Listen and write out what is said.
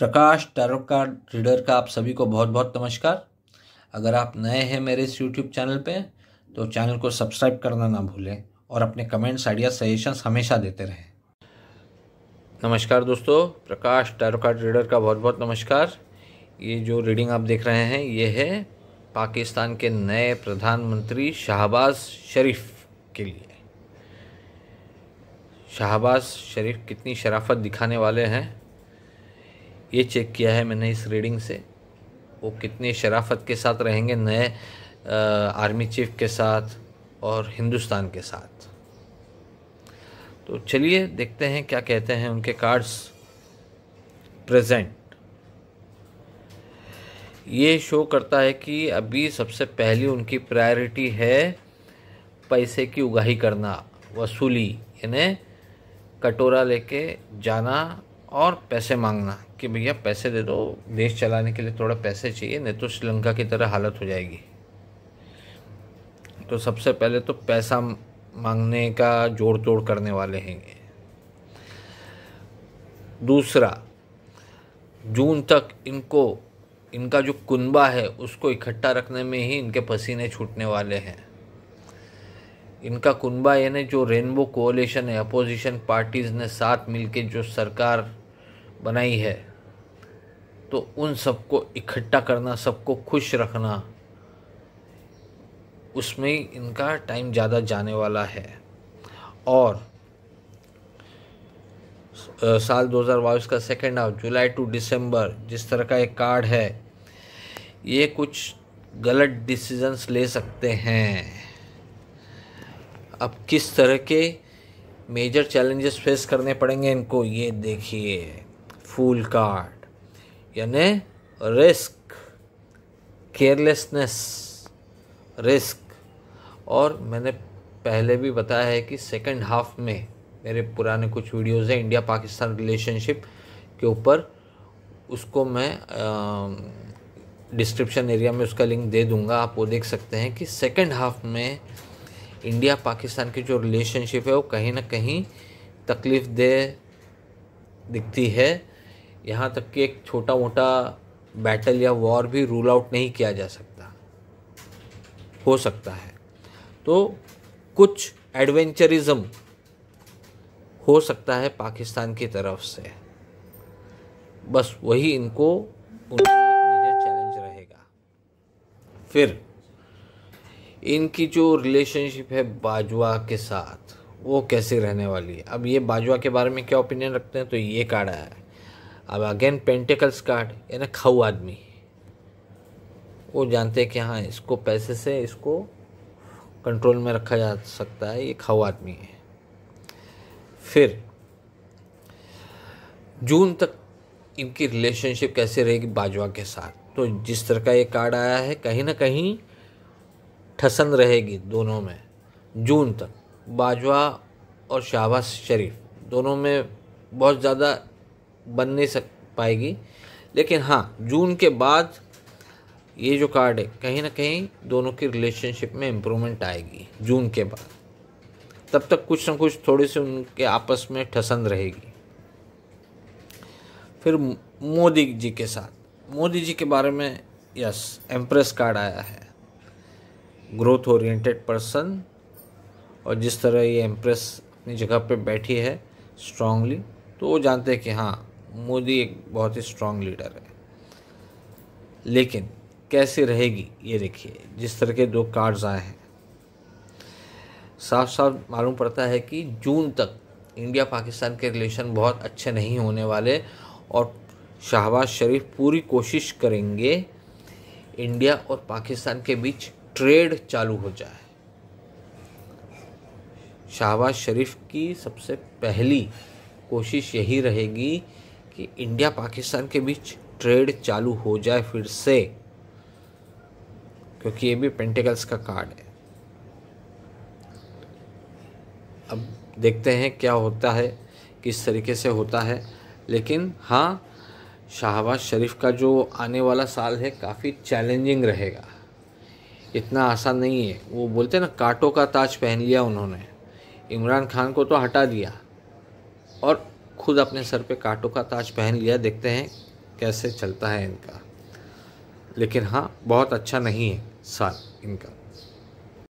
प्रकाश tarot card reader का आप सभी को बहुत बहुत नमस्कार अगर आप नए हैं मेरे इस यूट्यूब चैनल पे तो चैनल को सब्सक्राइब करना ना भूलें और अपने कमेंट्स आइडिया सजेशंस हमेशा देते रहें नमस्कार दोस्तों प्रकाश टैरो कार्ड रीडर का बहुत बहुत नमस्कार ये जो रीडिंग आप देख रहे हैं ये है पाकिस्तान के नए प्रधानमंत्री शाहबाज शरीफ के लिए शाहबाज शरीफ कितनी शराफत दिखाने वाले हैं ये चेक किया है मैंने इस रीडिंग से वो कितनी शराफत के साथ रहेंगे नए आर्मी चीफ के साथ और हिंदुस्तान के साथ तो चलिए देखते हैं क्या कहते हैं उनके कार्ड्स प्रेजेंट ये शो करता है कि अभी सबसे पहली उनकी प्रायोरिटी है पैसे की उगाही करना वसूली यानी कटोरा लेके जाना और पैसे मांगना कि भैया पैसे दे दो देश चलाने के लिए थोड़ा पैसे चाहिए नहीं तो श्रीलंका की तरह हालत हो जाएगी तो सबसे पहले तो पैसा मांगने का जोड़ तोड़ करने वाले हैं दूसरा जून तक इनको इनका जो कुनबा है उसको इकट्ठा रखने में ही इनके पसीने छूटने वाले हैं इनका कुनबा यानी जो रेनबो कोलेशन है अपोजिशन पार्टीज़ ने साथ मिलके जो सरकार बनाई है तो उन सबको इकट्ठा करना सबको खुश रखना उसमें इनका टाइम ज़्यादा जाने वाला है और साल 2022 का second half July to December जिस तरह का एक कार्ड है ये कुछ गलत डिसीजंस ले सकते हैं अब किस तरह के मेजर चैलेंजेस फेस करने पड़ेंगे इनको ये देखिए फूल कार्ड यानि रिस्क केयरलेसनेस रिस्क और मैंने पहले भी बताया है कि सेकंड हाफ में मेरे पुराने कुछ वीडियोज़ हैं इंडिया पाकिस्तान रिलेशनशिप के ऊपर उसको मैं डिस्क्रिप्शन एरिया में उसका लिंक दे दूंगा आप वो देख सकते हैं कि सेकंड हाफ में इंडिया पाकिस्तान की जो रिलेशनशिप है वो कहीं ना कहीं तकलीफ दे दिखती है यहाँ तक कि एक छोटा मोटा बैटल या वॉर भी रूल आउट नहीं किया जा सकता हो सकता है तो कुछ एडवेंचरिज्म हो सकता है पाकिस्तान की तरफ से बस वही इनको मेजर चैलेंज रहेगा फिर इनकी जो रिलेशनशिप है बाजवा के साथ वो कैसे रहने वाली है अब ये बाजवा के बारे में क्या ओपिनियन रखते हैं तो ये काढ़ा है अब अगेन पेंटिकल्स कार्ड यानी खाऊ आदमी वो जानते हैं कि हाँ इसको पैसे से इसको कंट्रोल में रखा जा सकता है ये खाऊ आदमी है फिर जून तक इनकी रिलेशनशिप कैसे रहेगी बाजवा के साथ तो जिस तरह का ये कार्ड आया है कहीं ना कहीं ठसन रहेगी दोनों में जून तक बाजवा और शाहबाज शरीफ दोनों में बहुत ज़्यादा बन नहीं सक पाएगी लेकिन हाँ जून के बाद ये जो कार्ड है कहीं ना कहीं दोनों की रिलेशनशिप में इम्प्रूवमेंट आएगी जून के बाद तब तक कुछ ना कुछ थोड़ी सी उनके आपस में ठसंद रहेगी फिर मोदी जी के साथ मोदी जी के बारे में यस एम्प्रेस कार्ड आया है ग्रोथ ओरिएंटेड पर्सन और जिस तरह ये एम्प्रेस अपनी जगह पे बैठी है स्ट्रांगली तो वो जानते हैं कि हाँ मोदी एक बहुत ही स्ट्रांग लीडर है लेकिन कैसे रहेगी ये देखिए जिस तरह के दो कार्ड्स आए हैं साफ साफ मालूम पड़ता है कि जून तक इंडिया पाकिस्तान के रिलेशन बहुत अच्छे नहीं होने वाले और शाहबाज शरीफ पूरी कोशिश करेंगे इंडिया और पाकिस्तान के बीच ट्रेड चालू हो जाए शाहबाज शरीफ की सबसे पहली कोशिश यही रहेगी कि इंडिया पाकिस्तान के बीच ट्रेड चालू हो जाए फिर से क्योंकि ये भी पेंटिकल्स का कार्ड है अब देखते हैं क्या होता है किस तरीके से होता है लेकिन हाँ शाहबाज शरीफ का जो आने वाला साल है काफ़ी चैलेंजिंग रहेगा इतना आसान नहीं है वो बोलते ना कांटों का ताज पहन लिया उन्होंने इमरान खान को तो हटा दिया और खुद अपने सर पे कांटों का ताज पहन लिया देखते हैं कैसे चलता है इनका लेकिन हाँ बहुत अच्छा नहीं है साल इनका